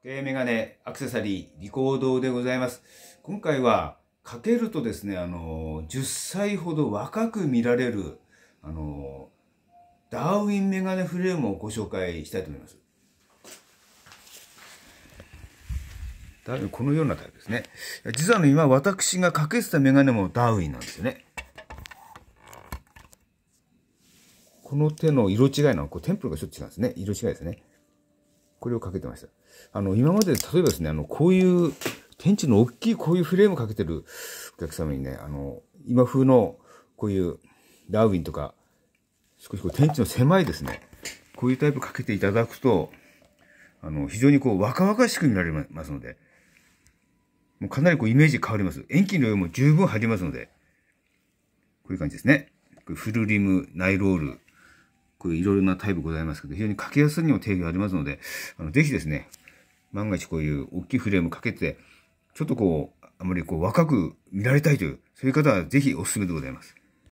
時計メガネ、アクセサリー、リコードでございます。今回は、かけるとですね、あの、10歳ほど若く見られる、あの、ダーウィンメガネフレームをご紹介したいと思います。ダーウィン、このようなタイプですね。実はあの、今私がかけてたメガネもダーウィンなんですよね。この手の色違いのは、こうテンプルがちょっと違うんですね。色違いですね。これをかけてました。あの、今まで例えばですね、あの、こういう、天地の大きいこういうフレームかけてるお客様にね、あの、今風のこういうダーウィンとか、少しこう天地の狭いですね、こういうタイプかけていただくと、あの、非常にこう若々しく見られますので、もうかなりこうイメージ変わります。遠近の量も十分入りますので、こういう感じですね。フルリム、ナイロール、こういろいろなタイプございますけど、非常に書きやすいにも定義がありますので、あの、ぜひですね、万が一こういう大きいフレームかけて、ちょっとこう、あまりこう若く見られたいという、そういう方はぜひおすすめでございます。